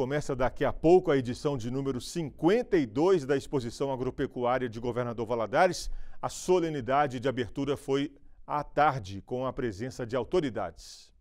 Começa daqui a pouco a edição de número 52 da exposição agropecuária de Governador Valadares. A solenidade de abertura foi à tarde, com a presença de autoridades.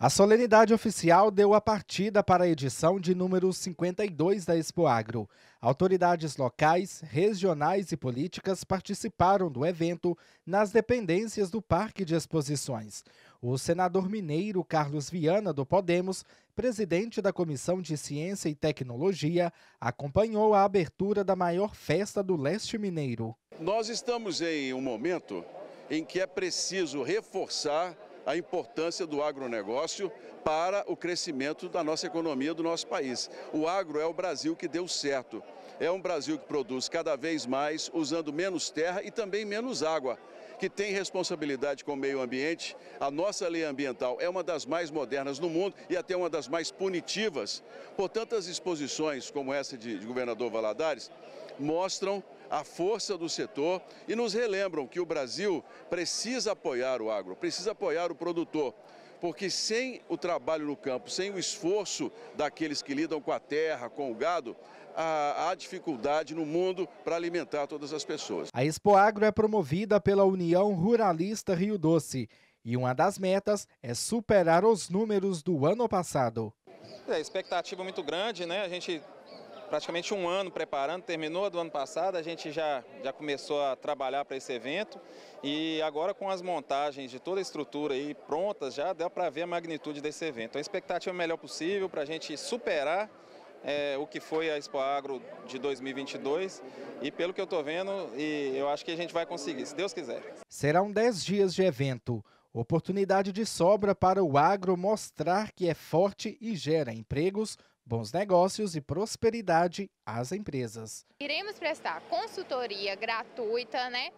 A solenidade oficial deu a partida para a edição de número 52 da Expo Agro. Autoridades locais, regionais e políticas participaram do evento nas dependências do Parque de Exposições. O senador mineiro Carlos Viana, do Podemos, presidente da Comissão de Ciência e Tecnologia, acompanhou a abertura da maior festa do leste mineiro. Nós estamos em um momento em que é preciso reforçar a importância do agronegócio para o crescimento da nossa economia, do nosso país. O agro é o Brasil que deu certo. É um Brasil que produz cada vez mais, usando menos terra e também menos água que tem responsabilidade com o meio ambiente. A nossa lei ambiental é uma das mais modernas no mundo e até uma das mais punitivas. Portanto, as exposições como essa de, de governador Valadares mostram a força do setor e nos relembram que o Brasil precisa apoiar o agro, precisa apoiar o produtor porque sem o trabalho no campo, sem o esforço daqueles que lidam com a terra, com o gado, há dificuldade no mundo para alimentar todas as pessoas. A Expo Agro é promovida pela União Ruralista Rio Doce e uma das metas é superar os números do ano passado. É, expectativa é muito grande, né? A gente praticamente um ano preparando, terminou do ano passado, a gente já, já começou a trabalhar para esse evento e agora com as montagens de toda a estrutura aí prontas, já deu para ver a magnitude desse evento. a expectativa é o melhor possível para a gente superar é, o que foi a Expo Agro de 2022 e pelo que eu estou vendo, e eu acho que a gente vai conseguir, se Deus quiser. Serão 10 dias de evento, oportunidade de sobra para o agro mostrar que é forte e gera empregos bons negócios e prosperidade às empresas. Iremos prestar consultoria gratuita, né?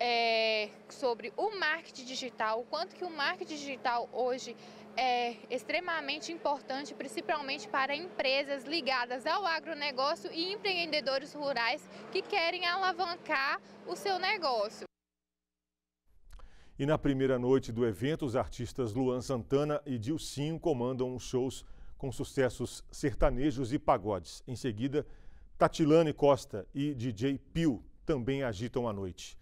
É, sobre o marketing digital, o quanto que o marketing digital hoje é extremamente importante, principalmente para empresas ligadas ao agronegócio e empreendedores rurais que querem alavancar o seu negócio. E na primeira noite do evento, os artistas Luan Santana e Dilcinho comandam os shows com sucessos sertanejos e pagodes. Em seguida, Tatilane Costa e DJ Pio também agitam a noite.